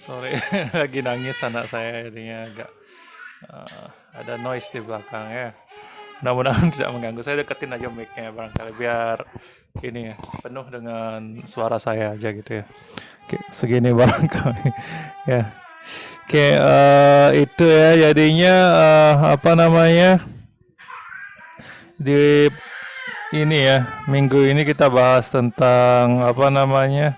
sorry lagi nangis anak saya jadinya agak uh, ada noise di belakang ya mudah-mudahan tidak mengganggu saya deketin aja micnya barangkali biar ini ya, penuh dengan suara saya aja gitu ya oke segini barangkali ya oke uh, itu ya jadinya uh, apa namanya di ini ya minggu ini kita bahas tentang apa namanya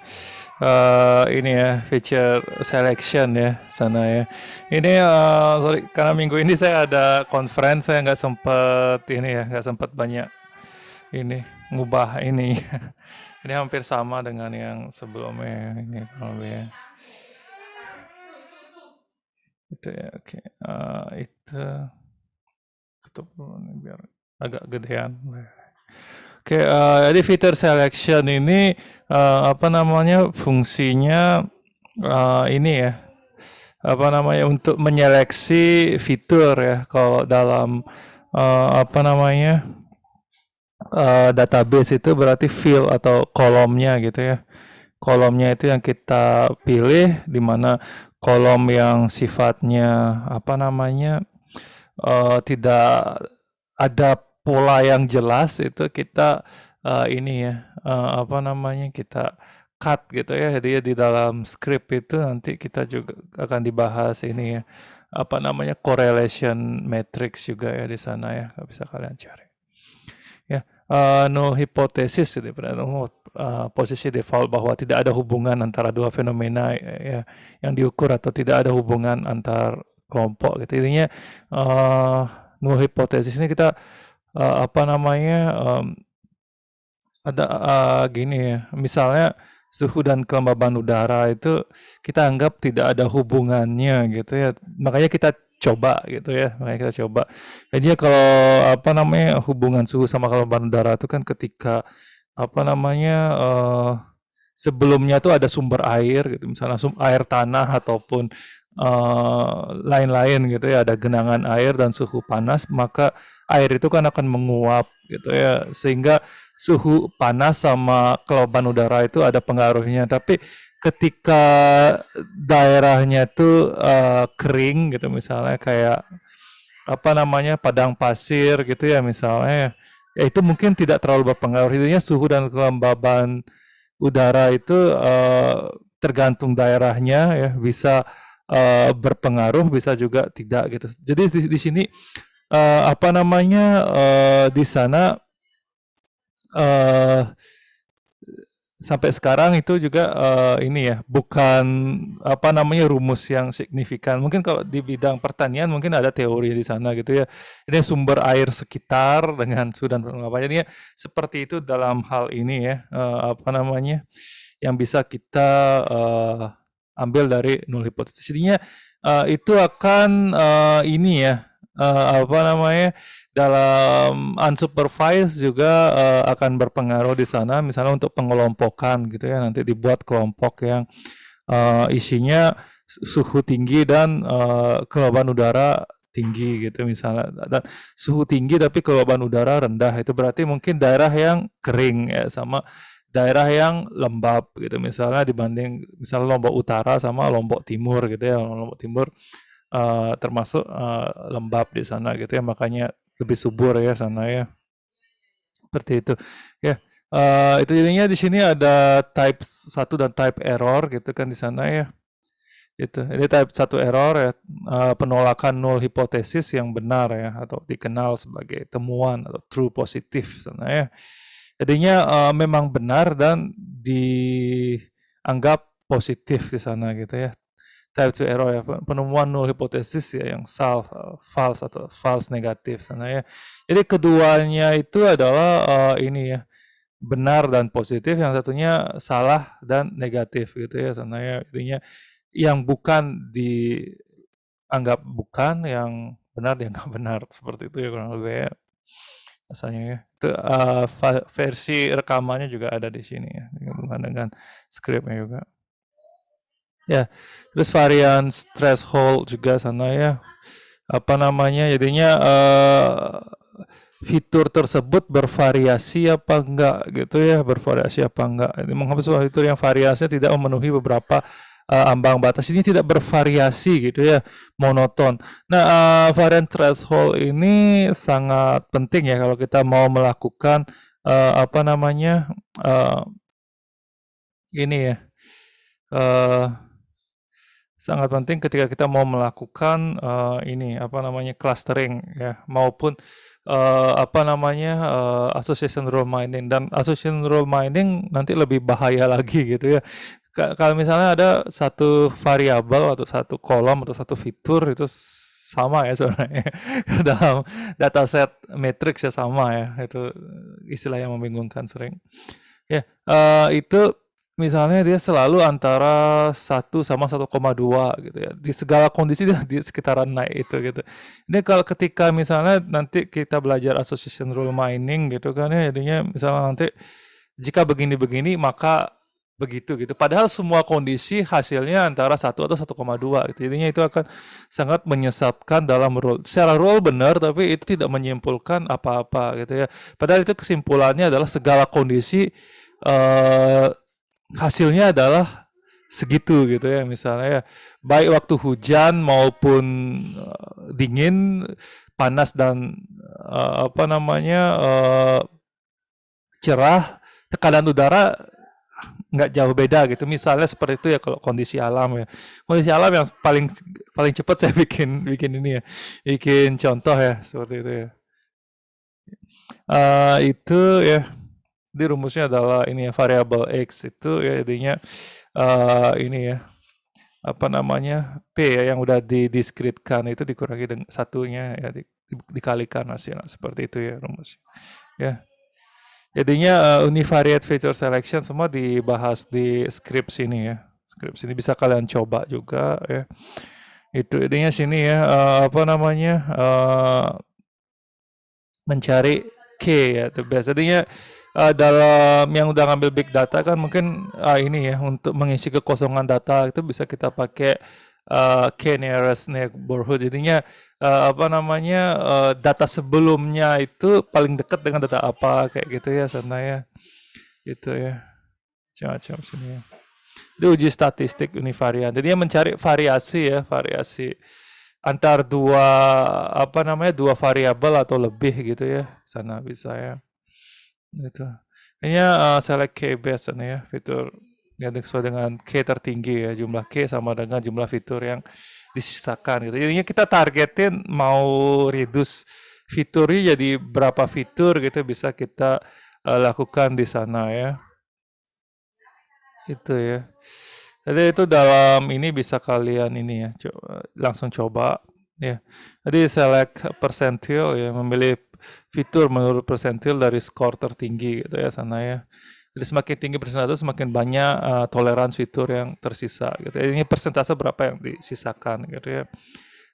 uh, ini ya feature selection ya sana ya. Ini uh, sorry karena minggu ini saya ada conference saya nggak sempet ini ya nggak sempet banyak ini ngubah ini. ini hampir sama dengan yang sebelumnya ini kalau ya. Itu ya oke okay. uh, eh, itu tutup dulu nih biar agak gedean. Oke, uh, jadi fitur selection ini uh, apa namanya fungsinya uh, ini ya apa namanya untuk menyeleksi fitur ya kalau dalam uh, apa namanya uh, database itu berarti field atau kolomnya gitu ya kolomnya itu yang kita pilih di mana kolom yang sifatnya apa namanya uh, tidak ada pola yang jelas itu kita uh, ini ya uh, apa namanya kita cut gitu ya jadi di dalam script itu nanti kita juga akan dibahas ini ya apa namanya correlation matrix juga ya di sana ya Gak bisa kalian cari ya uh, null hipotesis gitu, uh, posisi default bahwa tidak ada hubungan antara dua fenomena ya yang diukur atau tidak ada hubungan antar kelompok gitu intinya uh, null hipotesis ini kita uh, apa namanya um, ada uh, gini ya misalnya suhu dan kelembaban udara itu kita anggap tidak ada hubungannya gitu ya makanya kita coba gitu ya makanya kita coba jadi ya kalau apa namanya hubungan suhu sama kelembaban udara itu kan ketika apa namanya uh, sebelumnya tuh ada sumber air gitu misalnya sum air tanah ataupun lain-lain uh, lain -lain, gitu ya ada genangan air dan suhu panas maka air itu kan akan menguap gitu ya sehingga suhu panas sama kelembapan udara itu ada pengaruhnya tapi ketika daerahnya itu uh, kering gitu misalnya kayak apa namanya padang pasir gitu ya misalnya ya itu mungkin tidak terlalu berpengaruh intinya suhu dan kelembaban udara itu uh, tergantung daerahnya ya bisa uh, berpengaruh bisa juga tidak gitu jadi di, di sini uh, apa namanya uh, di sana uh, sampai sekarang itu juga uh, ini ya bukan apa namanya rumus yang signifikan mungkin kalau di bidang pertanian mungkin ada teori di sana gitu ya ini sumber air sekitar dengan sudan apa jadi ya, seperti itu dalam hal ini ya uh, apa namanya yang bisa kita uh, ambil dari null hipotesis jadinya uh, itu akan uh, ini ya uh, apa namanya dalam unsupervised juga uh, akan berpengaruh di sana misalnya untuk pengelompokan gitu ya nanti dibuat kelompok yang uh, isinya suhu tinggi dan uh, kelembaban udara tinggi gitu misalnya dan suhu tinggi tapi kelembaban udara rendah itu berarti mungkin daerah yang kering ya sama daerah yang lembab gitu misalnya dibanding misalnya Lombok Utara sama Lombok Timur gitu ya Lombok Timur Eh, termasuk uh, lembab di sana gitu ya makanya lebih subur ya sana ya seperti itu ya uh, itu jadinya di sini ada type satu dan type error gitu kan di sana ya itu ini type satu error ya uh, penolakan nol hipotesis yang benar ya atau dikenal sebagai temuan atau true positif sana ya jadinya uh, memang benar dan dianggap positif di sana gitu ya type 2 error ya penemuan null hipotesis ya yang self, false atau false negatif sana ya. Jadi keduanya itu adalah uh, ini ya benar dan positif, yang satunya salah dan negatif gitu ya sana ya. Intinya yang bukan dianggap bukan, yang benar dianggap benar seperti itu ya kurang lebih ya. Asalnya ya. Itu uh, versi rekamannya juga ada di sini ya, dengan dengan skripnya juga ya terus varian threshold juga sana ya apa namanya jadinya uh, fitur tersebut bervariasi apa enggak gitu ya bervariasi apa enggak ini menghapus fitur yang variasinya tidak memenuhi beberapa uh, ambang batas ini tidak bervariasi gitu ya monoton nah uh, varian threshold ini sangat penting ya kalau kita mau melakukan uh, apa namanya uh, ini ya uh, sangat penting ketika kita mau melakukan uh, ini apa namanya clustering ya maupun uh, apa namanya uh, association rule mining dan association rule mining nanti lebih bahaya lagi gitu ya K kalau misalnya ada satu variabel atau satu kolom atau satu fitur itu sama ya sebenarnya dalam dataset matrix ya sama ya itu istilah yang membingungkan sering ya yeah, uh, itu misalnya dia selalu antara satu sama 1,2 gitu ya. Di segala kondisi dia di sekitaran naik itu gitu. Ini kalau ketika misalnya nanti kita belajar association rule mining gitu kan ya jadinya misalnya nanti jika begini-begini maka begitu gitu. Padahal semua kondisi hasilnya antara satu atau satu 1,2 gitu. Jadinya itu akan sangat menyesatkan dalam rule. Secara rule benar tapi itu tidak menyimpulkan apa-apa gitu ya. Padahal itu kesimpulannya adalah segala kondisi eh uh, hasilnya adalah segitu gitu ya misalnya ya, baik waktu hujan maupun uh, dingin panas dan uh, apa namanya uh, cerah tekanan udara nggak jauh beda gitu misalnya seperti itu ya kalau kondisi alam ya kondisi alam yang paling paling cepat saya bikin bikin ini ya bikin contoh ya seperti itu ya uh, itu ya di rumusnya adalah ini ya variabel x itu ya jadinya uh, ini ya apa namanya p ya yang udah didiskritkan itu dikurangi dengan satunya ya di, di, dikalikan hasilnya seperti itu ya rumus ya jadinya uh, univariate feature selection semua dibahas di script sini ya script sini bisa kalian coba juga ya itu jadinya sini ya uh, apa namanya uh, mencari k ya the best jadinya uh, dalam yang udah ngambil big data kan mungkin uh, ini ya untuk mengisi kekosongan data itu bisa kita pakai uh, eh, k nearest neighborhood jadinya uh, apa namanya uh, data sebelumnya itu paling dekat dengan data apa kayak gitu ya sana ya gitu ya macam-macam sini ya itu uji statistik univarian jadi mencari variasi ya variasi antar dua apa namanya dua variabel atau lebih gitu ya sana bisa ya itu. Ini uh, select key based ya, fitur yang sesuai dengan K tertinggi ya, jumlah K sama dengan jumlah fitur yang disisakan gitu. Jadinya kita targetin mau reduce fiturnya jadi berapa fitur gitu bisa kita uh, lakukan di sana ya. Itu ya. Jadi itu dalam ini bisa kalian ini ya, coba, langsung coba ya. Jadi select percentile ya, memilih fitur menurut persentil dari skor tertinggi gitu ya sana ya. Jadi semakin tinggi persentase semakin banyak uh, toleransi fitur yang tersisa gitu. ya. Ini persentase berapa yang disisakan gitu ya.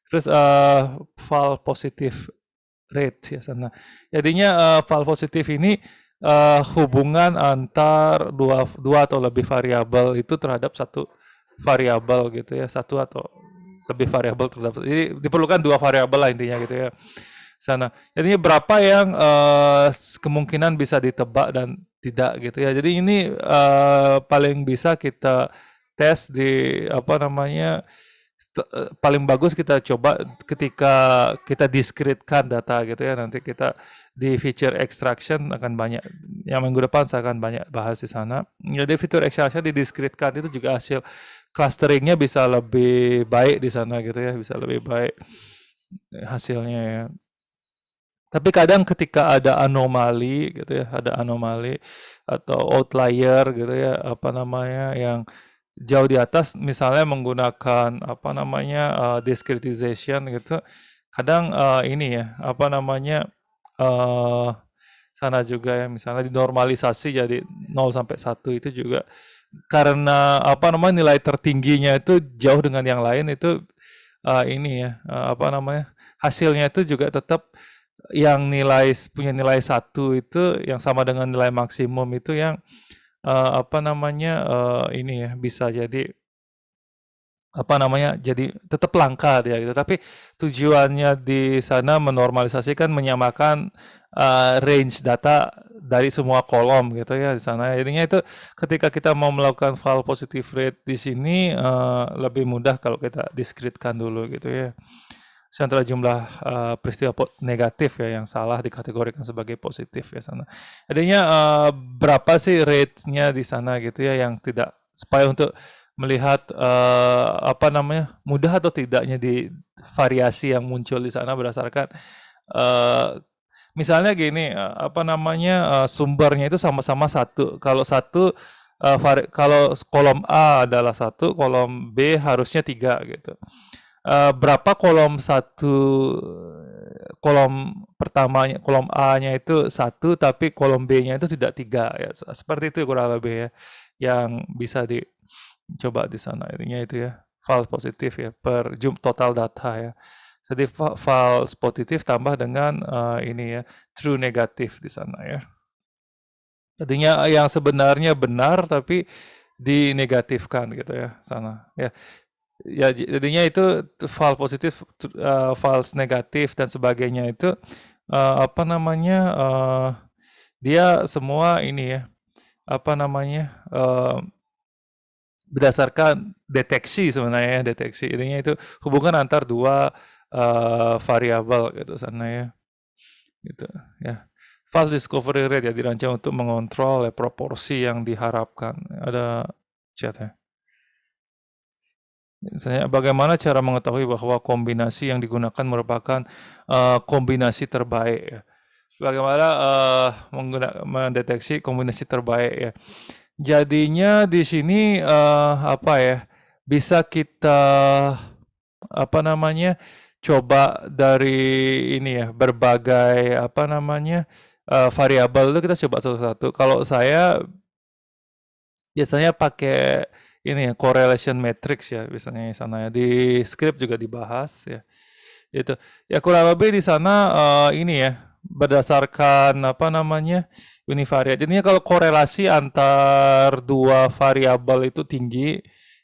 Terus uh, file positif rate ya sana. Jadinya uh, file positif ini uh, hubungan antar dua dua atau lebih variabel itu terhadap satu variabel gitu ya, satu atau lebih variabel terhadap. Jadi diperlukan dua variabel lah intinya gitu ya sana. Jadi berapa yang uh, kemungkinan bisa ditebak dan tidak gitu ya. Jadi ini uh, paling bisa kita tes di apa namanya eh, paling bagus kita coba ketika kita diskretkan data gitu ya nanti kita di feature extraction akan banyak yang minggu depan saya akan banyak bahas di sana jadi feature extraction di diskretkan itu juga hasil clusteringnya bisa lebih baik di sana gitu ya bisa lebih baik hasilnya ya tapi kadang ketika ada anomali gitu ya, ada anomali atau outlier gitu ya, apa namanya yang jauh di atas misalnya menggunakan apa namanya uh, discretization gitu. Kadang uh, ini ya, apa namanya uh, sana juga ya misalnya dinormalisasi jadi 0 sampai 1 itu juga karena apa namanya nilai tertingginya itu jauh dengan yang lain itu uh, ini ya uh, apa namanya hasilnya itu juga tetap yang nilai punya nilai satu itu yang sama dengan nilai maksimum itu yang uh, apa namanya uh, ini ya bisa jadi apa namanya jadi tetap langka dia gitu tapi tujuannya di sana menormalisasikan menyamakan uh, range data dari semua kolom gitu ya di sana jadinya itu ketika kita mau melakukan file positive rate di sini uh, lebih mudah kalau kita diskritkan dulu gitu ya antara jumlah uh, peristiwa negatif ya yang salah dikategorikan sebagai positif ya sana. Adanya uh, berapa sih rate-nya di sana gitu ya yang tidak supaya untuk melihat uh, apa namanya mudah atau tidaknya di variasi yang muncul di sana berdasarkan uh, misalnya gini uh, apa namanya uh, sumbernya itu sama-sama satu kalau satu uh, kalau kolom A adalah satu kolom B harusnya tiga gitu Eh, berapa kolom satu kolom pertamanya kolom A-nya itu satu tapi kolom B-nya itu tidak tiga ya seperti itu kurang lebih ya yang bisa dicoba di sana intinya itu ya false positif ya per jump total data ya jadi false positif tambah dengan uh, ini ya true negatif di sana ya artinya yang sebenarnya benar tapi dinegatifkan gitu ya sana ya ya jadinya itu file positif, uh, eh, false negatif dan sebagainya itu uh, apa namanya uh, dia semua ini ya apa namanya uh, berdasarkan deteksi sebenarnya ya, deteksi intinya itu hubungan antar dua uh, variabel gitu sana ya gitu ya false discovery rate ya dirancang untuk mengontrol ya, proporsi yang diharapkan ada chat ya Misalnya, bagaimana cara mengetahui bahwa kombinasi yang digunakan merupakan uh, kombinasi terbaik? Ya? Bagaimana uh, mendeteksi kombinasi terbaik? Ya, jadinya di sini uh, apa ya? Bisa kita apa namanya? Coba dari ini ya, berbagai apa namanya uh, variabel itu kita coba satu-satu. Kalau saya biasanya pakai ini ya correlation matrix ya biasanya di sana ya di script juga dibahas ya itu ya kurang lebih di sana uh, ini ya berdasarkan apa namanya univariate jadinya kalau korelasi antar dua variabel itu tinggi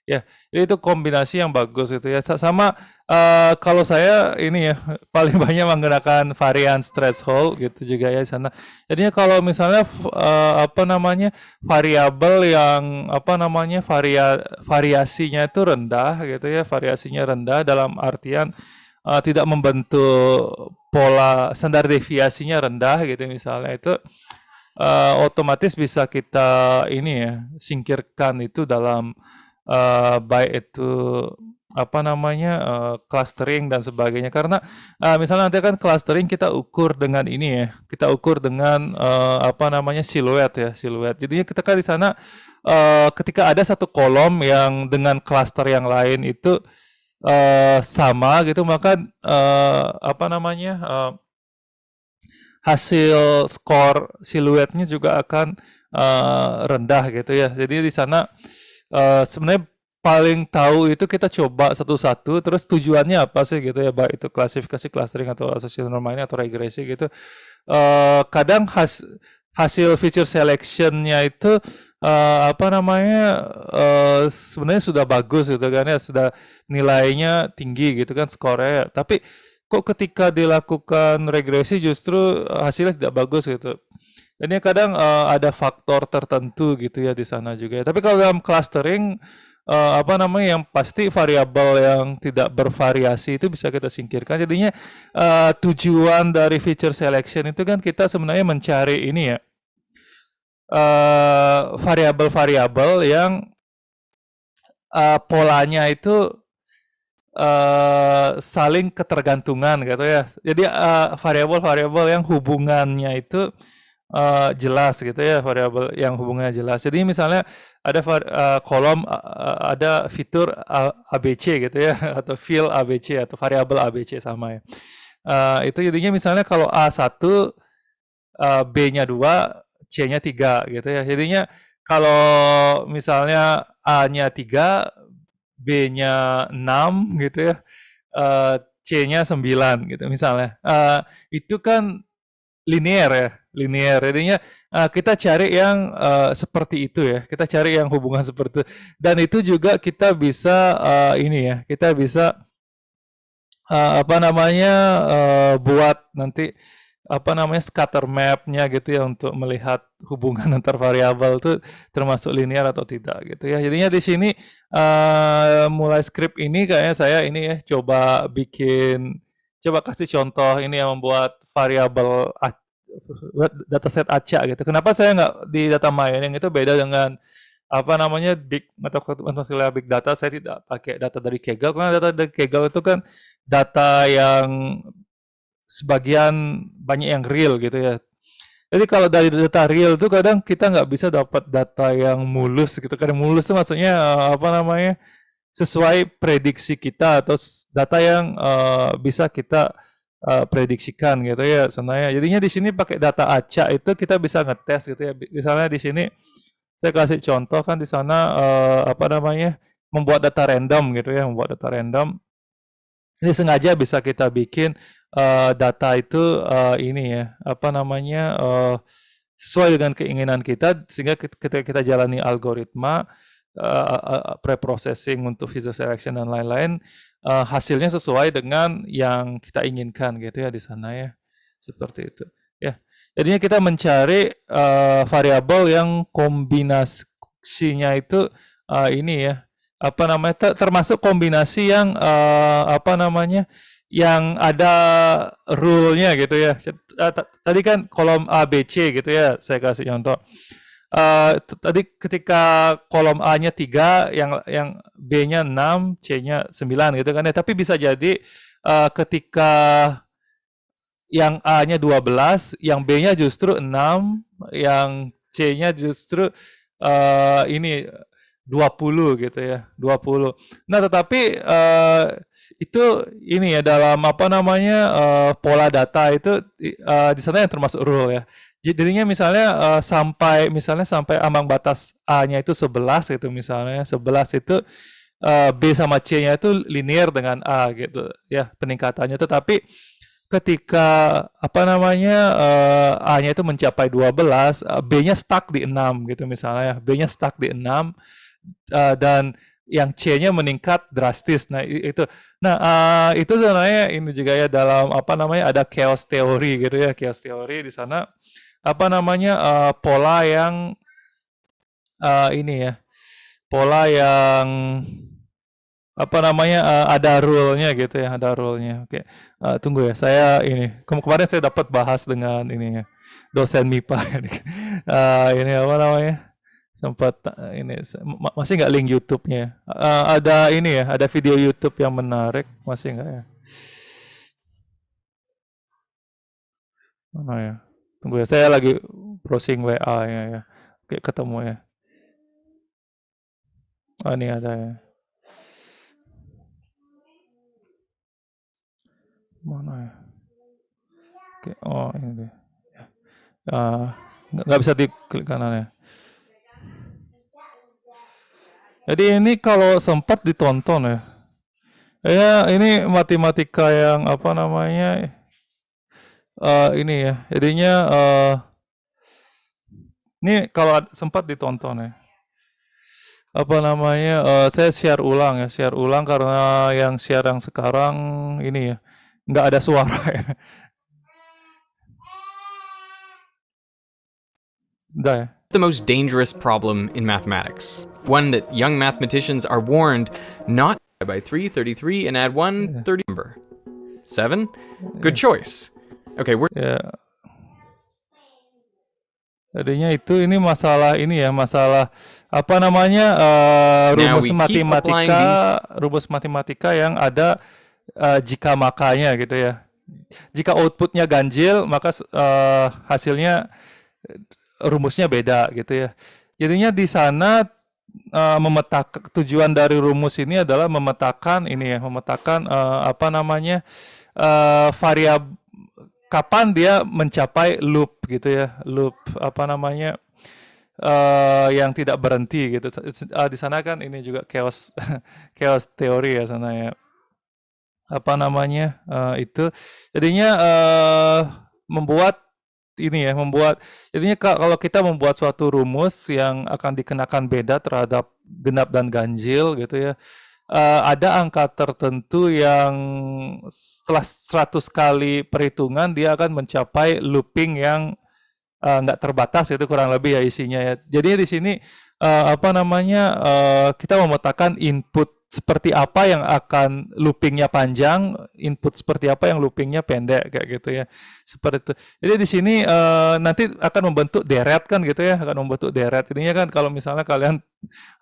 Ya, jadi itu kombinasi yang bagus gitu ya. Sama uh, kalau saya ini ya paling banyak menggunakan varian threshold gitu juga ya sana. Jadinya kalau misalnya uh, apa namanya variabel yang apa namanya varia variasinya itu rendah gitu ya, variasinya rendah dalam artian uh, tidak membentuk pola standar deviasinya rendah gitu misalnya itu uh, otomatis bisa kita ini ya singkirkan itu dalam uh, baik itu apa namanya uh, clustering dan sebagainya karena uh, misalnya nanti kan clustering kita ukur dengan ini ya kita ukur dengan uh, apa namanya siluet ya siluet jadinya kita kan di sana uh, ketika ada satu kolom yang dengan cluster yang lain itu uh, sama gitu maka uh, apa namanya uh, hasil skor siluetnya juga akan uh, rendah gitu ya jadi di sana uh, Eh, sebenarnya paling tahu itu kita coba satu-satu terus tujuannya apa sih gitu ya baik itu klasifikasi clustering atau association norma ini atau regresi gitu uh, kadang has, hasil feature selectionnya itu uh, apa namanya uh, sebenarnya sudah bagus gitu kan ya sudah nilainya tinggi gitu kan skornya tapi kok ketika dilakukan regresi justru hasilnya tidak bagus gitu dan ya kadang uh, ada faktor tertentu gitu ya di sana juga. Ya. Tapi kalau dalam clustering uh, apa namanya yang pasti variabel yang tidak bervariasi itu bisa kita singkirkan. Jadinya uh, tujuan dari feature selection itu kan kita sebenarnya mencari ini ya variabel-variabel yang uh, polanya itu uh, saling ketergantungan gitu ya. Jadi variabel-variabel uh, yang hubungannya itu uh, jelas gitu ya variabel yang hubungannya jelas. Jadi misalnya ada uh, kolom uh, ada fitur ABC gitu ya atau field ABC atau variabel ABC sama ya. Uh, itu jadinya misalnya kalau A1 uh, B-nya 2, C-nya 3 gitu ya. Jadinya kalau misalnya A-nya 3, B-nya 6 gitu ya. Uh, C-nya 9 gitu misalnya. Uh, itu kan linear ya linear. Jadinya uh, kita cari yang uh, seperti itu ya. Kita cari yang hubungan seperti itu. dan itu juga kita bisa uh, ini ya. Kita bisa uh, apa namanya uh, buat nanti apa namanya scatter mapnya gitu ya untuk melihat hubungan antar variabel itu termasuk linear atau tidak gitu ya jadinya di sini uh, mulai script ini kayaknya saya ini ya coba bikin coba kasih contoh ini yang membuat variabel dataset acak gitu. Kenapa saya nggak di data mining itu beda dengan apa namanya big masalah big data saya tidak pakai data dari Kaggle karena data dari Kaggle itu kan data yang sebagian banyak yang real gitu ya jadi kalau dari data real itu kadang kita nggak bisa dapat data yang mulus gitu karena mulus itu maksudnya eh, apa namanya sesuai prediksi kita atau data yang uh, bisa kita uh, prediksikan gitu ya sebenarnya. Jadinya di sini pakai data acak itu kita bisa ngetes gitu ya. Misalnya di sini saya kasih contoh kan di sana uh, apa namanya membuat data random gitu ya, membuat data random. Ini sengaja bisa kita bikin uh, data itu uh, ini ya apa namanya uh, sesuai dengan keinginan kita sehingga ketika kita jalani algoritma uh, uh, preprocessing untuk visual selection dan lain-lain uh, hasilnya sesuai dengan yang kita inginkan gitu ya di sana ya seperti itu ya jadinya kita mencari uh, variabel yang kombinasinya itu uh, ini ya apa namanya termasuk kombinasi yang uh, apa namanya yang ada rule-nya gitu ya tadi kan kolom ABC gitu ya saya kasih contoh Uh, tadi ketika kolom A-nya 3, yang yang B-nya 6, C-nya 9 gitu kan ya. Tapi bisa jadi uh, ketika yang A-nya 12, yang B-nya justru 6, yang C-nya justru uh, ini 20 gitu ya, 20. Nah, tetapi uh, itu ini ya dalam apa namanya uh, pola data itu uh, di sana yang termasuk rule ya jadinya misalnya uh, sampai misalnya sampai ambang batas A-nya itu 11 gitu misalnya 11 itu uh, B sama C-nya itu linear dengan A gitu ya peningkatannya tetapi ketika apa namanya uh, A-nya itu mencapai 12 uh, B-nya stuck di 6 gitu misalnya B-nya stuck di 6 uh, dan yang C-nya meningkat drastis. Nah, itu nah uh, itu sebenarnya ini juga ya dalam apa namanya ada chaos theory gitu ya, chaos theory di sana apa namanya uh, pola yang uh, ini ya pola yang apa namanya uh, ada rule-nya gitu ya ada rule-nya oke uh, tunggu ya saya ini kemarin saya dapat bahas dengan ini ya dosen MIPA uh, ini apa namanya sempat ini ma masih nggak link YouTube-nya uh, ada ini ya ada video YouTube yang menarik masih nggak ya mana ya Tunggu ya, saya lagi browsing WA ya, ya. Oke, ketemu ya. Oh, ini ada ya. Mana ya? Oke, oh ini dia. Uh, nggak bisa diklik kanan ya. Jadi ini kalau sempat ditonton ya. Ya, ini matematika yang apa namanya? uh, ini ya jadinya uh, ini kalau sempat ditonton ya apa namanya uh, saya share ulang ya share ulang karena yang share yang sekarang ini ya nggak ada suara ya Udah ya The most dangerous problem in mathematics one that young mathematicians are warned not by 3, 33, and add 1, 30 number. 7? Good choice. Oke, okay, Ya. Tadinya itu ini masalah ini ya, masalah apa namanya uh, rumus matematika, rumus matematika yang ada uh, jika makanya gitu ya. Jika outputnya ganjil, maka uh, hasilnya rumusnya beda gitu ya. Jadinya di sana uh, memetakan tujuan dari rumus ini adalah memetakan ini ya, memetakan uh, apa namanya uh, variabel kapan dia mencapai loop gitu ya loop apa namanya uh, yang tidak berhenti gitu uh, di sana kan ini juga chaos chaos teori ya sana ya apa namanya uh, itu jadinya uh, membuat ini ya membuat jadinya kalau kita membuat suatu rumus yang akan dikenakan beda terhadap genap dan ganjil gitu ya uh, ada angka tertentu yang setelah 100 kali perhitungan dia akan mencapai looping yang eh, nggak uh, terbatas itu kurang lebih ya isinya ya. Jadi di sini uh, apa namanya uh, kita memetakan input seperti apa yang akan loopingnya panjang, input seperti apa yang loopingnya pendek kayak gitu ya, seperti itu. Jadi di sini uh, nanti akan membentuk deret kan gitu ya, akan membentuk deret. Intinya kan kalau misalnya kalian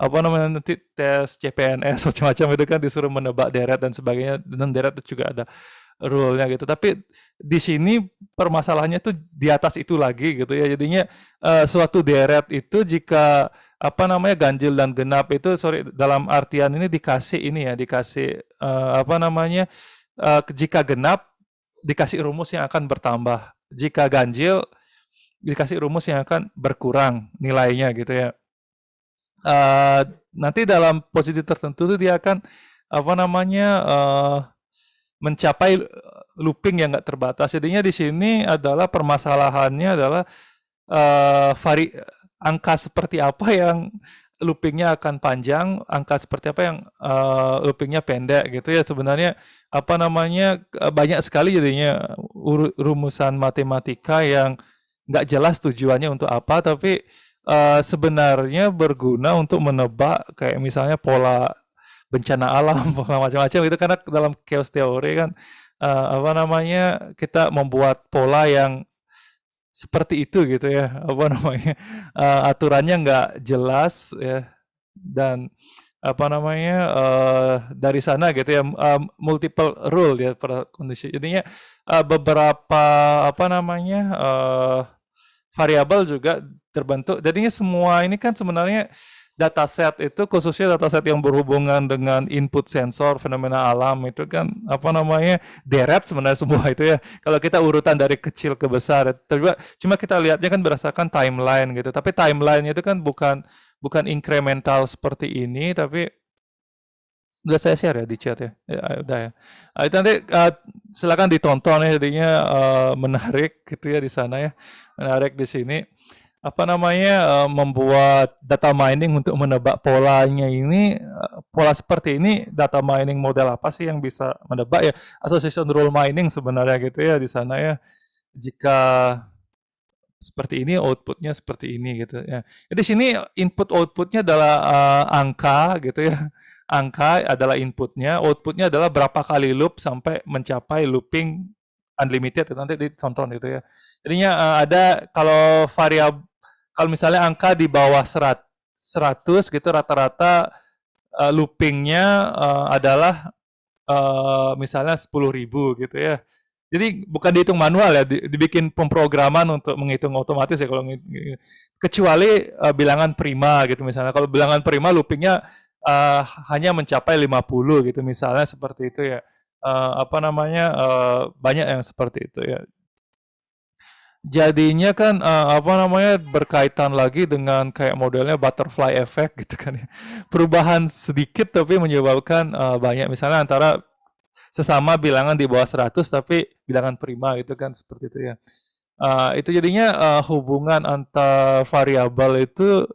apa namanya nanti tes CPNS macam-macam itu kan disuruh menebak deret dan sebagainya dan deret itu juga ada rule-nya gitu. Tapi di sini permasalahannya tuh di atas itu lagi gitu ya. Jadinya uh, suatu deret itu jika apa namanya ganjil dan genap itu sorry dalam artian ini dikasih ini ya dikasih uh, apa namanya uh, jika genap dikasih rumus yang akan bertambah. Jika ganjil dikasih rumus yang akan berkurang nilainya gitu ya uh, nanti dalam posisi tertentu tuh dia akan apa namanya uh, mencapai looping yang nggak terbatas. Jadinya di sini adalah permasalahannya adalah uh, vari angka seperti apa yang loopingnya akan panjang, angka seperti apa yang uh, loopingnya pendek gitu ya sebenarnya apa namanya banyak sekali jadinya rumusan matematika yang nggak jelas tujuannya untuk apa tapi uh, sebenarnya berguna untuk menebak kayak misalnya pola bencana alam pola macam-macam itu karena dalam chaos teori kan uh, apa namanya kita membuat pola yang seperti itu gitu ya apa namanya uh, aturannya nggak jelas ya dan apa namanya uh, dari sana gitu ya uh, multiple rule ya per kondisi jadinya uh, beberapa apa namanya uh, variabel juga terbentuk. Jadinya semua ini kan sebenarnya data set itu khususnya data set yang berhubungan dengan input sensor fenomena alam itu kan apa namanya deret sebenarnya semua itu ya kalau kita urutan dari kecil ke besar coba cuma kita lihatnya kan berdasarkan timeline gitu tapi timeline itu kan bukan bukan incremental seperti ini tapi udah saya share ya di chat ya, ya ah, udah ya nah, itu nanti uh, silakan ditonton ya jadinya uh, menarik gitu ya di sana ya menarik di sini apa namanya uh, membuat data mining untuk menebak polanya ini uh, pola seperti ini data mining model apa sih yang bisa menebak ya association rule mining sebenarnya gitu ya di sana ya jika seperti ini outputnya seperti ini gitu ya jadi sini input outputnya adalah uh, angka gitu ya angka adalah inputnya outputnya adalah berapa kali loop sampai mencapai looping unlimited nanti ditonton gitu ya jadinya uh, ada kalau variabel kalau misalnya angka di bawah 100 gitu rata-rata uh, loopingnya uh, adalah uh, misalnya 10.000 gitu ya. Jadi bukan dihitung manual ya, dibikin pemrograman untuk menghitung otomatis ya kalau kecuali uh, bilangan prima gitu misalnya. Kalau bilangan prima loopingnya uh, hanya mencapai 50 gitu misalnya seperti itu ya. Uh, apa namanya uh, banyak yang seperti itu ya jadinya kan uh, apa namanya berkaitan lagi dengan kayak modelnya butterfly effect gitu kan ya. Perubahan sedikit tapi menyebabkan uh, banyak misalnya antara sesama bilangan di bawah 100 tapi bilangan prima gitu kan seperti itu ya. Uh, itu jadinya uh, hubungan antar variabel itu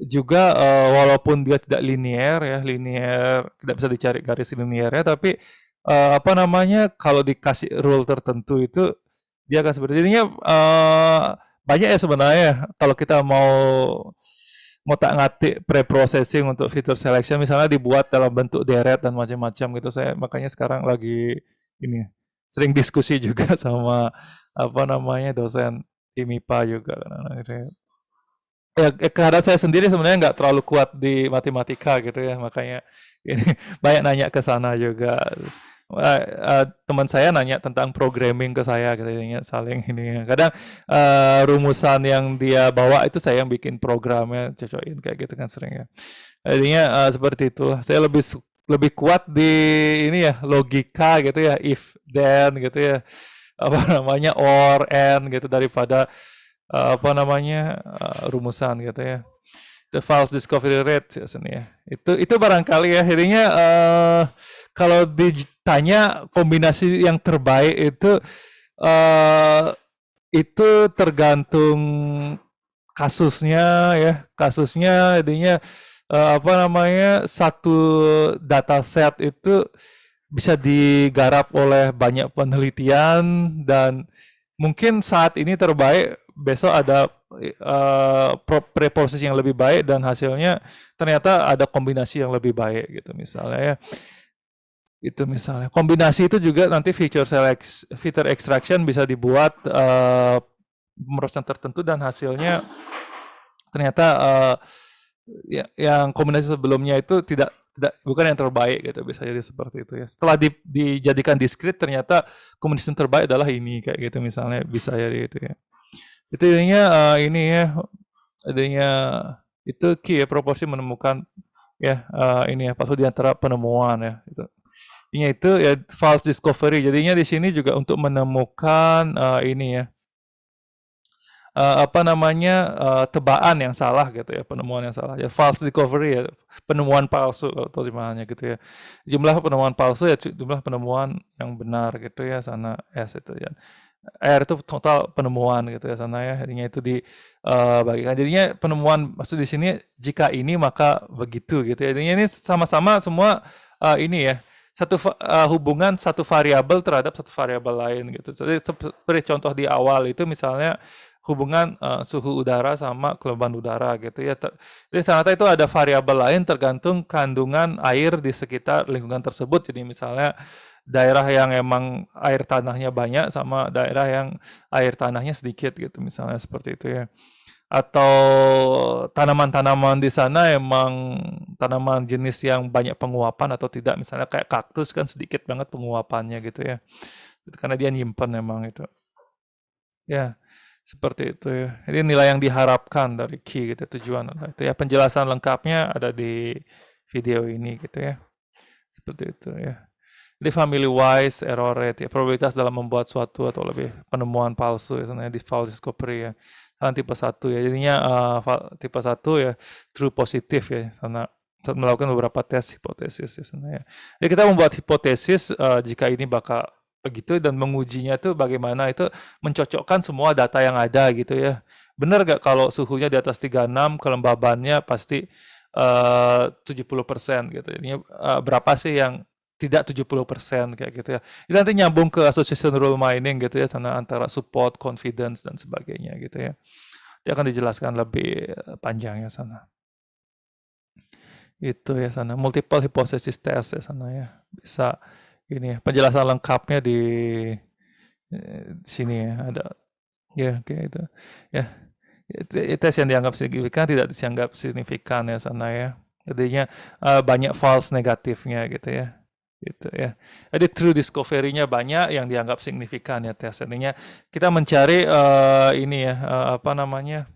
juga uh, walaupun dia tidak linier ya, linier tidak bisa dicari garis linier ya, tapi uh, apa namanya kalau dikasih rule tertentu itu dia akan seperti ini uh, eh, banyak ya sebenarnya kalau kita mau ngotak ngatik pre-processing untuk fitur selection misalnya dibuat dalam bentuk deret dan macam-macam gitu saya makanya sekarang lagi ini sering diskusi juga sama apa namanya dosen tim IPA juga gitu ya karena saya sendiri sebenarnya nggak terlalu kuat di matematika gitu ya makanya ini banyak nanya ke sana juga uh, uh, teman saya nanya tentang programming ke saya katanya saling ini kadang uh, rumusan yang dia bawa itu saya yang bikin programnya cocokin kayak gitu kan sering ya jadinya uh, seperti itu saya lebih lebih kuat di ini ya logika gitu ya if then gitu ya apa namanya or and gitu daripada uh, apa namanya uh, rumusan gitu ya the false discovery rate ya seni ya. Itu itu barangkali ya akhirnya uh, eh, kalau ditanya kombinasi yang terbaik itu uh, itu tergantung kasusnya ya, kasusnya jadinya uh, apa namanya satu data set itu bisa digarap oleh banyak penelitian dan mungkin saat ini terbaik besok ada uh, preproses yang lebih baik dan hasilnya ternyata ada kombinasi yang lebih baik gitu misalnya ya itu misalnya kombinasi itu juga nanti feature select feature extraction bisa dibuat uh, eh, merosan tertentu dan hasilnya ternyata uh, ya, yang kombinasi sebelumnya itu tidak tidak bukan yang terbaik gitu bisa jadi seperti itu ya setelah di, dijadikan diskrit ternyata kombinasi terbaik adalah ini kayak gitu misalnya bisa jadi itu ya itu intinya uh, eh, ini ya adanya itu key ya proporsi menemukan ya uh, ini ya palsu di antara penemuan ya itu intinya itu ya false discovery jadinya di sini juga untuk menemukan uh, ini ya uh, apa namanya uh, tebaan yang salah gitu ya penemuan yang salah ya false discovery ya penemuan palsu atau gimana gitu ya jumlah penemuan palsu ya jumlah penemuan yang benar gitu ya sana s itu ya Eh, air itu total penemuan gitu ya sana ya jadinya itu dibagikan eh, uh, jadinya penemuan maksud di sini jika ini maka begitu gitu ya jadinya ini sama-sama semua uh, ini ya satu uh, hubungan satu variabel terhadap satu variabel lain gitu jadi seperti contoh di awal itu misalnya hubungan uh, suhu udara sama kelembaban udara gitu ya ter jadi ternyata itu ada variabel lain tergantung kandungan air di sekitar lingkungan tersebut jadi misalnya daerah yang emang air tanahnya banyak sama daerah yang air tanahnya sedikit gitu misalnya seperti itu ya atau tanaman-tanaman di sana emang tanaman jenis yang banyak penguapan atau tidak misalnya kayak kaktus kan sedikit banget penguapannya gitu ya karena dia nyimpen emang itu ya seperti itu ya jadi nilai yang diharapkan dari ki gitu tujuan itu ya penjelasan lengkapnya ada di video ini gitu ya seperti itu ya jadi family wise error rate ya probabilitas dalam membuat suatu atau lebih penemuan palsu ya sebenarnya di false discovery ya. Dan tipe satu ya. Jadinya uh, tipe satu ya true positif ya karena saat melakukan beberapa tes hipotesis ya sebenarnya. Jadi kita membuat hipotesis uh, jika ini bakal begitu dan mengujinya itu bagaimana itu mencocokkan semua data yang ada gitu ya. Benar gak kalau suhunya di atas 36 kelembabannya pasti eh, uh, 70% gitu. Ini uh, berapa sih yang tidak 70% kayak gitu ya. Itu nanti nyambung ke association rule mining gitu ya karena antara support, confidence dan sebagainya gitu ya. Dia akan dijelaskan lebih eh, panjang ya sana. Itu ya sana multiple hypothesis test ya sana ya. Bisa ini ya, penjelasan lengkapnya di, di eh, sini ya ada ya kayak gitu. ya, itu. Ya. Tes yang dianggap signifikan tidak dianggap signifikan ya sana ya. Jadinya eh, banyak false negatifnya gitu ya gitu ya. Jadi true discovery-nya banyak yang dianggap signifikan ya tes. Artinya kita mencari uh, ini ya uh, apa namanya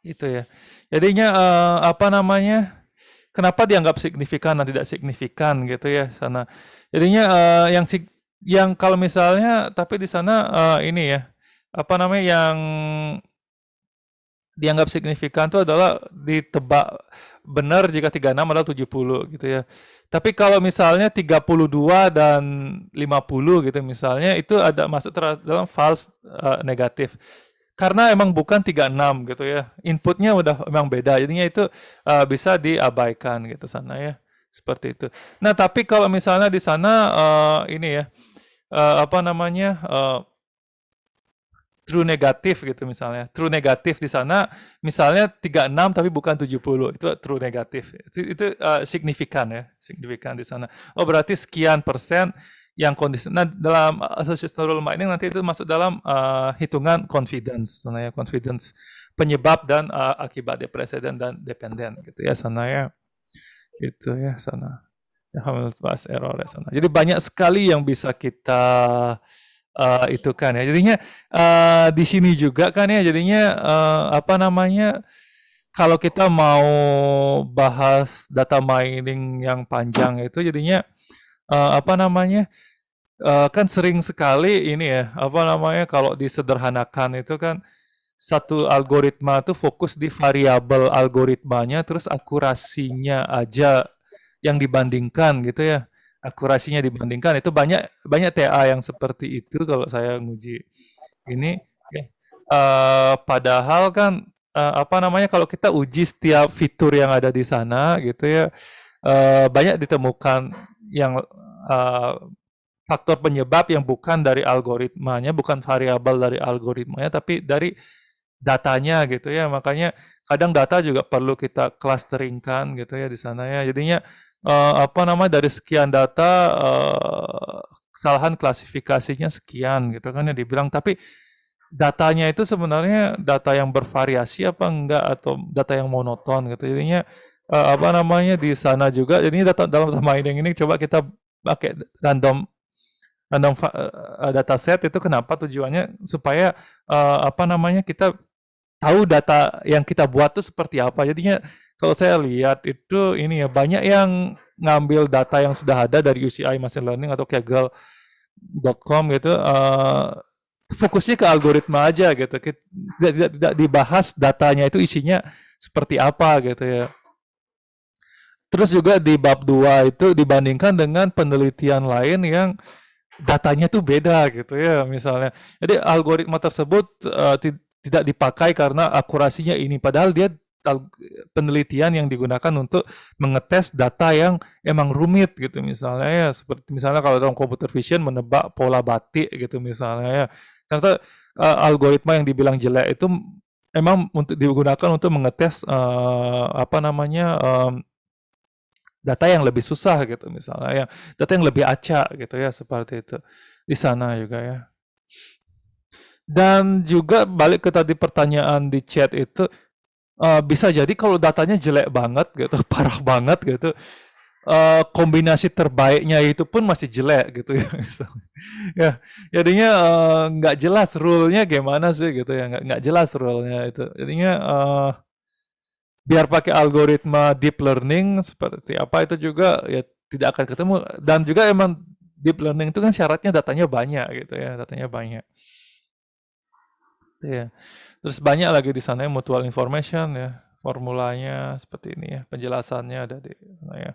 itu ya. Jadinya uh, apa namanya kenapa dianggap signifikan dan tidak signifikan gitu ya sana. Jadinya uh, yang yang kalau misalnya tapi di sana uh, ini ya apa namanya yang dianggap signifikan itu adalah ditebak benar jika 36 adalah 70 gitu ya. Tapi kalau misalnya 32 dan 50 gitu misalnya itu ada masuk dalam false uh, negatif. Karena emang bukan 36 gitu ya. Inputnya udah emang beda. Jadinya itu uh, bisa diabaikan gitu sana ya. Seperti itu. Nah, tapi kalau misalnya di sana uh, ini ya uh, apa namanya? Uh, true negatif gitu misalnya. True negatif di sana misalnya 36 tapi bukan 70. Itu true negatif. Itu, itu uh, signifikan ya, signifikan di sana. Oh, berarti sekian persen yang kondisi nah dalam associational mining nanti itu masuk dalam uh, hitungan confidence sebenarnya confidence penyebab dan uh, akibat depresiden dan dependen gitu ya sana ya gitu ya sana ya Hamilton error ya sana jadi banyak sekali yang bisa kita uh, itu kan ya. Jadinya uh, di sini juga kan ya jadinya uh, apa namanya kalau kita mau bahas data mining yang panjang itu jadinya uh, apa namanya uh, kan sering sekali ini ya apa namanya kalau disederhanakan itu kan satu algoritma itu fokus di variabel algoritmanya terus akurasinya aja yang dibandingkan gitu ya akurasinya dibandingkan itu banyak banyak TA yang seperti itu kalau saya nguji ini uh, padahal kan uh, apa namanya kalau kita uji setiap fitur yang ada di sana gitu ya uh, banyak ditemukan yang uh, faktor penyebab yang bukan dari algoritmanya bukan variabel dari algoritmanya tapi dari datanya gitu ya makanya kadang data juga perlu kita clusteringkan gitu ya di sana ya jadinya uh, apa namanya dari sekian data uh, kesalahan klasifikasinya sekian gitu kan ya dibilang tapi datanya itu sebenarnya data yang bervariasi apa enggak atau data yang monoton gitu jadinya uh, apa namanya di sana juga jadi data dalam data mining ini coba kita pakai random random uh, set itu kenapa tujuannya supaya uh, apa namanya kita tahu data yang kita buat itu seperti apa jadinya kalau saya lihat itu ini ya banyak yang ngambil data yang sudah ada dari UCI machine learning atau Kaggle.com gitu uh, fokusnya ke algoritma aja gitu tidak, tidak, tidak dibahas datanya itu isinya seperti apa gitu ya terus juga di bab 2 itu dibandingkan dengan penelitian lain yang datanya tuh beda gitu ya misalnya jadi algoritma tersebut uh, tidak dipakai karena akurasinya ini padahal dia penelitian yang digunakan untuk mengetes data yang emang rumit gitu misalnya ya seperti misalnya kalau dalam computer vision menebak pola batik gitu misalnya ya ternyata uh, algoritma yang dibilang jelek itu emang untuk digunakan untuk mengetes uh, apa namanya um, data yang lebih susah gitu misalnya ya data yang lebih acak gitu ya seperti itu di sana juga ya dan juga balik ke tadi pertanyaan di chat itu uh, bisa jadi kalau datanya jelek banget gitu, parah banget gitu, uh, kombinasi terbaiknya itu pun masih jelek gitu ya. ya, jadinya eh, nggak uh, jelas rule-nya gimana sih gitu ya, nggak nggak jelas rule-nya itu. Jadinya uh, biar pakai algoritma deep learning seperti apa itu juga ya tidak akan ketemu dan juga emang deep learning itu kan syaratnya datanya banyak gitu ya, datanya banyak. Ya, Terus banyak lagi di sana mutual information ya, formulanya seperti ini ya, penjelasannya ada di sana ya.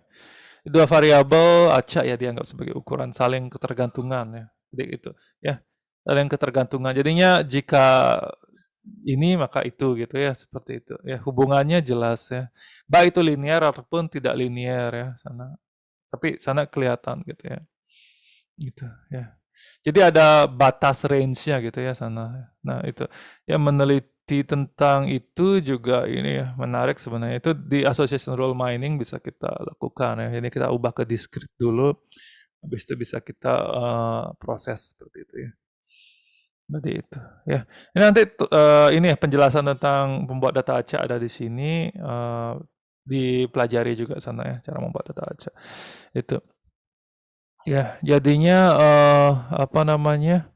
Dua variabel acak ya dianggap sebagai ukuran saling ketergantungan ya. Jadi itu ya. Saling ketergantungan. Jadinya jika ini maka itu gitu ya, seperti itu ya. Hubungannya jelas ya. Baik itu linear ataupun tidak linear ya sana. Tapi sana kelihatan gitu ya. Gitu ya. Jadi ada batas range-nya gitu ya sana. Nah, itu. Ya meneliti tentang itu juga ini ya menarik sebenarnya. Itu di association role mining bisa kita lakukan ya. Ini kita ubah ke discrete dulu. Habis itu bisa kita uh, proses seperti itu ya. Berarti itu ya. Ini nanti uh, ini ya penjelasan tentang pembuat data acak ada di sini uh, dipelajari juga sana ya cara membuat data acak. Itu. Ya, jadinya uh, apa namanya,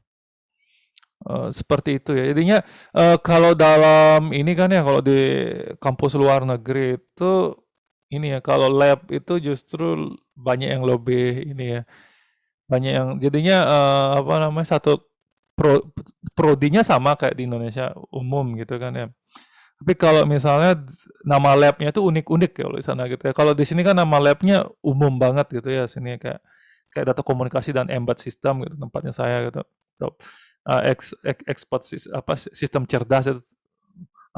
Uh, seperti itu ya. Jadinya, uh, kalau dalam ini kan ya, kalau di kampus luar negeri itu ini ya, kalau lab itu justru banyak yang lebih ini ya, banyak yang jadinya, uh, apa namanya, satu pro prodinya sama kayak di Indonesia umum gitu kan ya. Tapi kalau misalnya nama labnya itu unik-unik ya oleh di sana gitu ya. Kalau di sini kan nama labnya umum banget gitu ya, sini kayak kayak data komunikasi dan embed system gitu tempatnya saya gitu atau uh, ex, ex, expert apa sistem cerdas itu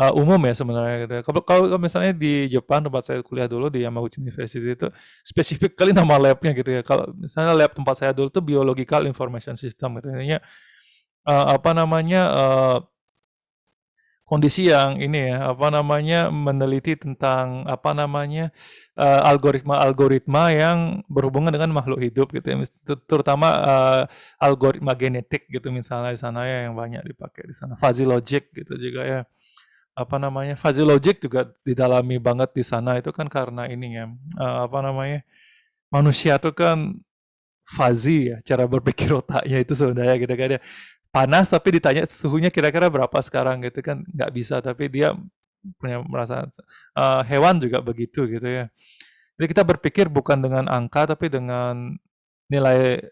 uh, umum ya sebenarnya gitu. Kalau kalau misalnya di Jepang tempat saya kuliah dulu di Yamaguchi University itu spesifik kali nama labnya gitu ya. Kalau misalnya lab tempat saya dulu itu biological information system gitu. Artinya uh, ah, apa namanya uh, kondisi yang ini ya apa namanya meneliti tentang apa namanya algoritma-algoritma eh, uh, yang berhubungan dengan makhluk hidup gitu ya terutama uh, algoritma genetik gitu misalnya di sana ya yang banyak dipakai di sana fuzzy logic gitu juga ya apa namanya fuzzy logic juga didalami banget di sana itu kan karena ini ya uh, apa namanya manusia itu kan fuzzy ya cara berpikir otaknya itu sebenarnya gitu kan ya panas tapi ditanya suhunya kira-kira berapa sekarang gitu kan nggak bisa tapi dia punya merasa uh, hewan juga begitu gitu ya jadi kita berpikir bukan dengan angka tapi dengan nilai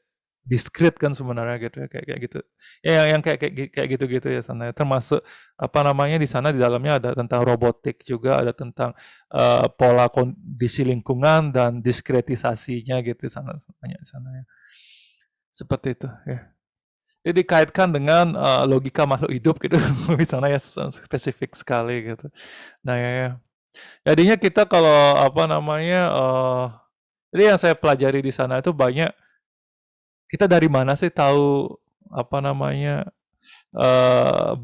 diskrit kan sebenarnya gitu ya kayak kayak gitu ya yang, yang kayak kayak kayak gitu gitu ya sana ya. termasuk apa namanya di sana di dalamnya ada tentang robotik juga ada tentang uh, pola kondisi lingkungan dan diskretisasinya gitu sana banyak sana ya seperti itu ya jadi dikaitkan dengan uh, logika makhluk hidup gitu, misalnya ya spesifik sekali gitu. Nah ya, ya. jadinya kita kalau apa namanya, uh, jadi yang saya pelajari di sana itu banyak kita dari mana sih tahu apa namanya uh,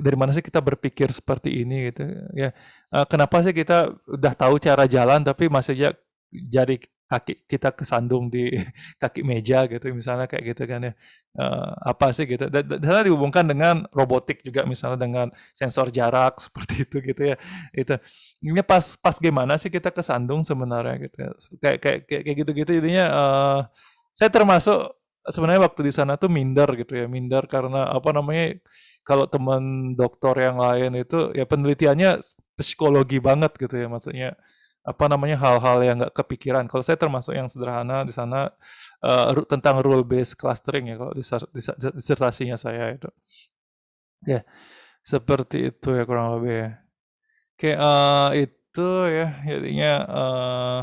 dari mana sih kita berpikir seperti ini gitu ya uh, kenapa sih kita udah tahu cara jalan tapi masih jadi? kaki kita kesandung di kaki meja gitu misalnya kayak gitu kan ya uh, apa sih gitu dan, dan dihubungkan dengan robotik juga misalnya dengan sensor jarak seperti itu gitu ya itu ini pas pas gimana sih kita kesandung sebenarnya gitu ya. kayak kayak kayak, kayak gitu gitu jadinya uh, saya termasuk sebenarnya waktu di sana tuh minder gitu ya minder karena apa namanya kalau teman dokter yang lain itu ya penelitiannya psikologi banget gitu ya maksudnya apa namanya hal-hal yang nggak kepikiran. Kalau saya termasuk yang sederhana di sana uh, tentang rule based clustering ya kalau disertasinya saya itu. Ya, yeah. seperti itu ya kurang lebih ya. Oke, okay, uh, eh, itu ya jadinya uh,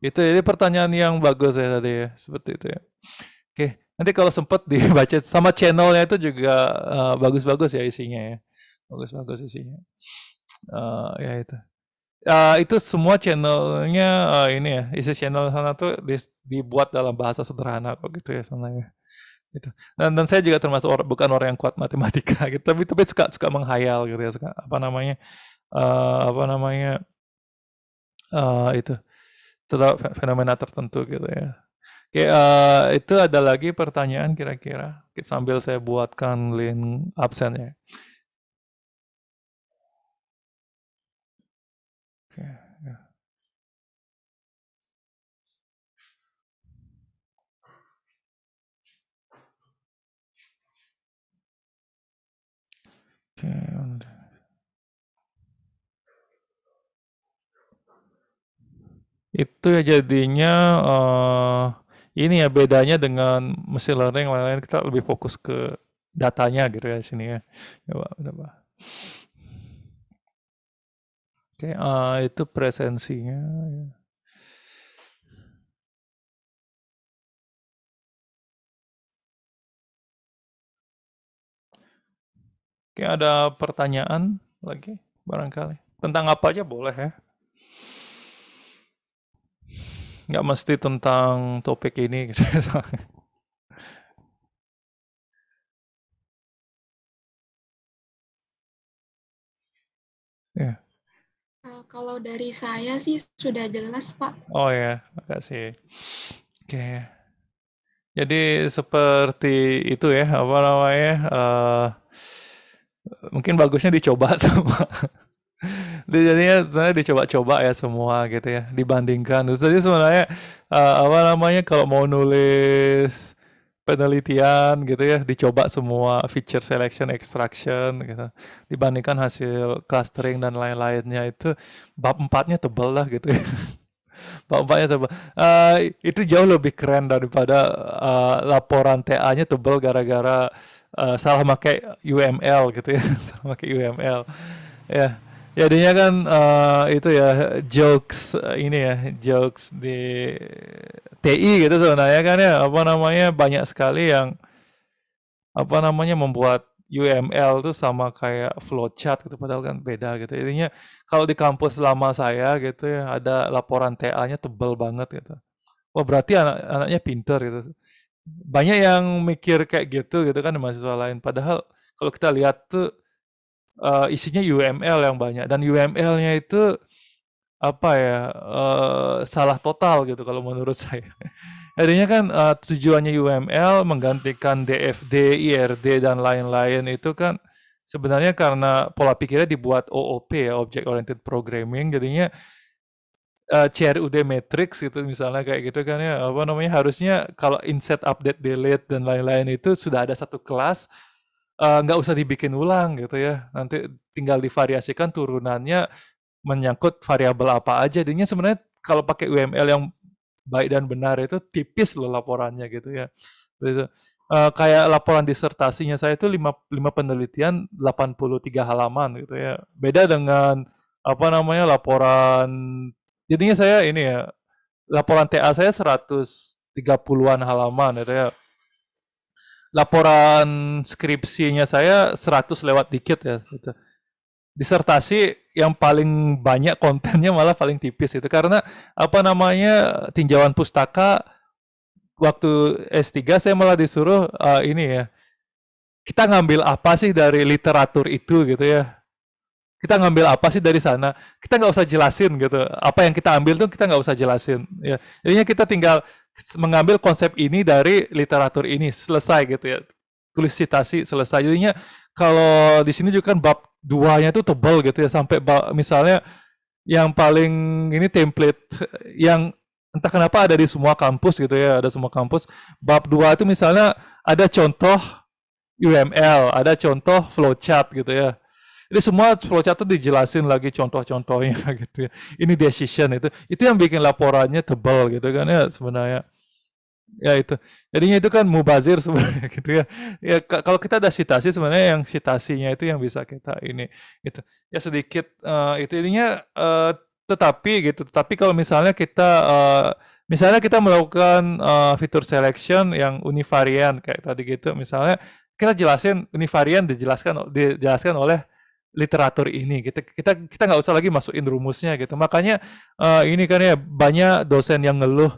itu jadi pertanyaan yang bagus ya tadi ya, seperti itu ya. Oke, okay. nanti kalau sempat dibaca sama channelnya itu juga bagus-bagus uh, ya isinya ya. Bagus-bagus isinya. Uh, ya itu uh, itu semua channelnya uh, ini ya isi channel sana tuh di, dibuat dalam bahasa sederhana kok gitu ya sebenarnya gitu dan, dan saya juga termasuk orang, bukan orang yang kuat matematika gitu tapi tapi suka suka menghayal gitu ya suka apa namanya uh, apa namanya uh, itu tetap fenomena tertentu gitu ya oke uh, itu ada lagi pertanyaan kira-kira sambil saya buatkan link absennya Okay. Itu ya jadinya uh, ini ya bedanya dengan mesin learning lain-lain kita lebih fokus ke datanya gitu ya sini ya. Coba, coba. Oke, okay, uh, eh, itu presensinya. Yeah. Kayak ada pertanyaan lagi barangkali. Tentang apa aja boleh ya. Nggak mesti tentang topik ini. Gitu. ya. Uh, kalau dari saya sih sudah jelas, Pak. Oh ya, makasih. Oke. Okay. Jadi seperti itu ya, apa namanya? Uh, mungkin bagusnya dicoba semua jadinya sebenarnya dicoba-coba ya semua gitu ya dibandingkan jadi sebenarnya uh, apa namanya kalau mau nulis penelitian gitu ya dicoba semua feature selection extraction gitu dibandingkan hasil clustering dan lain-lainnya itu bab empatnya tebal lah gitu ya bab empatnya tebal uh, eh, itu jauh lebih keren daripada uh, laporan TA-nya tebel gara-gara uh, salah pakai UML gitu ya salah pakai UML ya yeah. ya adanya kan uh, itu ya jokes uh, ini ya jokes di TI gitu sebenarnya kan ya apa namanya banyak sekali yang apa namanya membuat UML tuh sama kayak flowchart gitu padahal kan beda gitu intinya kalau di kampus lama saya gitu ya ada laporan TA-nya tebel banget gitu wah berarti anak anaknya pinter gitu banyak yang mikir kayak gitu gitu kan mahasiswa lain. Padahal kalau kita lihat tuh uh, isinya UML yang banyak dan UML-nya itu apa ya uh, salah total gitu kalau menurut saya. Akhirnya kan uh, tujuannya UML menggantikan DFD, IRD dan lain-lain itu kan sebenarnya karena pola pikirnya dibuat OOP ya object oriented programming jadinya uh, eh, CRUD matrix gitu misalnya kayak gitu kan ya apa namanya harusnya kalau inset update delete dan lain-lain itu sudah ada satu kelas eh, nggak uh, usah dibikin ulang gitu ya nanti tinggal divariasikan turunannya menyangkut variabel apa aja jadinya sebenarnya kalau pakai UML yang baik dan benar itu tipis loh laporannya gitu ya gitu. Uh, kayak laporan disertasinya saya itu lima lima penelitian 83 halaman gitu ya beda dengan apa namanya laporan jadinya saya ini ya laporan TA saya 130-an halaman gitu ya. Laporan skripsinya saya 100 lewat dikit ya gitu. Disertasi yang paling banyak kontennya malah paling tipis itu karena apa namanya tinjauan pustaka waktu S3 saya malah disuruh uh, ini ya. Kita ngambil apa sih dari literatur itu gitu ya kita ngambil apa sih dari sana kita nggak usah jelasin gitu apa yang kita ambil tuh kita nggak usah jelasin ya jadinya kita tinggal mengambil konsep ini dari literatur ini selesai gitu ya tulis citasi selesai jadinya kalau di sini juga kan bab duanya itu tebal gitu ya sampai bab, misalnya yang paling ini template yang entah kenapa ada di semua kampus gitu ya ada semua kampus bab dua itu misalnya ada contoh UML ada contoh flowchart gitu ya jadi semua flowchart dijelasin lagi contoh-contohnya gitu ya. Ini decision itu. Itu yang bikin laporannya tebal gitu kan ya sebenarnya. Ya itu. Jadinya itu kan mubazir sebenarnya gitu ya. Ya kalau kita ada citasi sebenarnya yang citasinya itu yang bisa kita ini itu. Ya sedikit uh, itu intinya uh, eh, tetapi gitu. Tapi kalau misalnya kita uh, misalnya kita melakukan uh, fitur selection yang univarian kayak tadi gitu misalnya kita jelasin univarian dijelaskan dijelaskan oleh literatur ini kita gitu. kita kita nggak usah lagi masukin rumusnya gitu makanya uh, ini kan ya banyak dosen yang ngeluh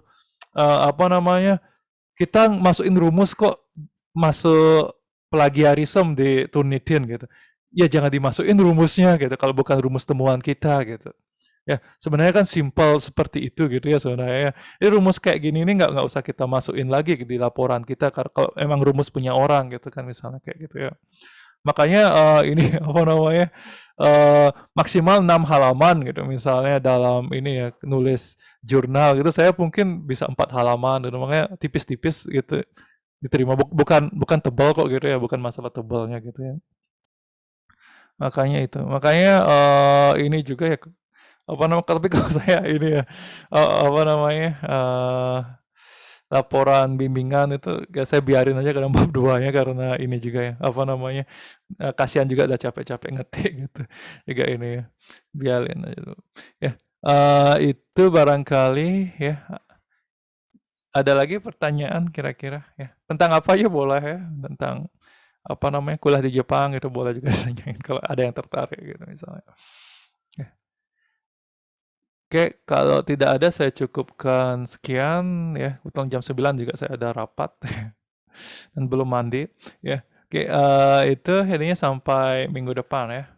uh, apa namanya kita masukin rumus kok masuk plagiarisme di turnitin gitu ya jangan dimasukin rumusnya gitu kalau bukan rumus temuan kita gitu ya sebenarnya kan simpel seperti itu gitu ya sebenarnya ini ya. rumus kayak gini ini nggak nggak usah kita masukin lagi di laporan kita kalau emang rumus punya orang gitu kan misalnya kayak gitu ya makanya uh, ini apa namanya uh, maksimal enam halaman gitu misalnya dalam ini ya nulis jurnal gitu saya mungkin bisa empat halaman gitu makanya tipis-tipis gitu diterima bukan bukan tebal kok gitu ya bukan masalah tebalnya gitu ya makanya itu makanya uh, ini juga ya apa nama tapi kalau saya ini ya uh, apa namanya uh, laporan bimbingan itu ya saya biarin aja karena bab duanya karena ini juga ya apa namanya uh, kasihan juga udah capek-capek ngetik gitu juga ini ya biarin aja tuh ya uh, itu barangkali ya ada lagi pertanyaan kira-kira ya tentang apa ya boleh ya tentang apa namanya kuliah di Jepang itu boleh juga ditanyain kalau ada yang tertarik gitu misalnya. Oke, kalau tidak ada saya cukupkan sekian ya. Utang jam 9 juga saya ada rapat dan belum mandi ya. Oke, uh, itu akhirnya sampai minggu depan ya.